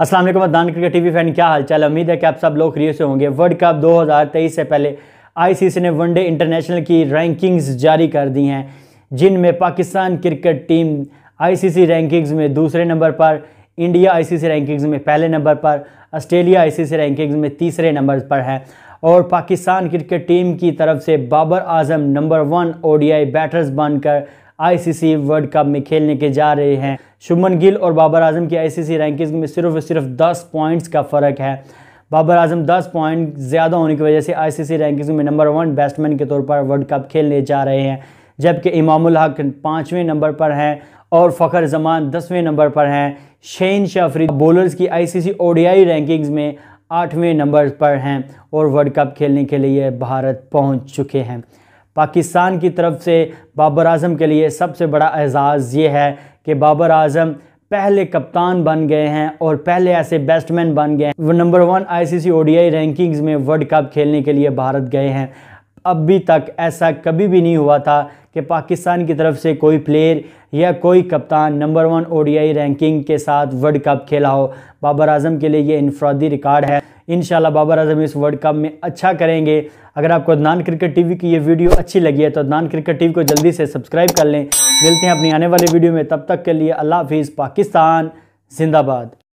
अस्सलाम वालेकुम अदान cricket TV fan क्या हाल चाल उम्मीद है कि आप सब लोग खरीद से होंगे वर्ल्ड कप 2023 से पहले आईसीसी ने वनडे इंटरनेशनल की रैंकिंग्स जारी कर दी हैं जिनमें Pakistan cricket team ICC rankings में दूसरे नंबर पर इंडिया आईसीसी रैंकिंग्स में पहले नंबर पर ऑस्ट्रेलिया सी रैंकिंग्स में तीसरे नंबर पर है और पाकिस्तान क्रिकेट टीम की तरफ से बाबर आजम नंबर वन आई बैटर्स बनकर आईसीसी वर्ल्ड कप में खेलने के जा रहे हैं शुभमन गिल और बाबर आजम की आईसीसी रैंकिंग्स में सिर्फ और सिर्फ 10 पॉइंट्स का फ़र्क है बाबर आजम 10 पॉइंट ज़्यादा होने की वजह से आईसीसी रैंकिंग्स में नंबर वन बैट्समैन के तौर पर वर्ल्ड कप खेलने जा रहे हैं जबकि इमामुल हक पाँचवें नंबर पर हैं और फ़खर जमान दसवें नंबर पर हैं शेन शाफरी बॉलर्स की सी सी रैंकिंग्स में आठवें नंबर पर हैं और वर्ल्ड कप खेलने के लिए भारत पहुँच चुके हैं पाकिस्तान की तरफ से बाबर आजम के लिए सबसे बड़ा एजाज़ ये है कि बाबर आजम पहले कप्तान बन गए हैं और पहले ऐसे बैट्समैन बन गए हैं वो number one ICC ODI rankings में वर्ल्ड कप खेलने के लिए भारत गए हैं अभी तक ऐसा कभी भी नहीं हुआ था कि पाकिस्तान की तरफ से कोई प्लेयर या कोई कप्तान नंबर वन ओडीआई रैंकिंग के साथ वर्ल्ड कप खेला हो बाबर आजम के लिए ये इनफरादी रिकॉर्ड है इन बाबर आजम इस वर्ल्ड कप में अच्छा करेंगे अगर आपको अदनान क्रिकेट टीवी की ये वीडियो अच्छी लगी है तो अदनान क्रिकेट टीवी को जल्दी से सब्सक्राइब कर लें मिलते हैं अपनी आने वाली वीडियो में तब तक के लिए अल्लाह हाफिज़ पाकिस्तान जिंदाबाद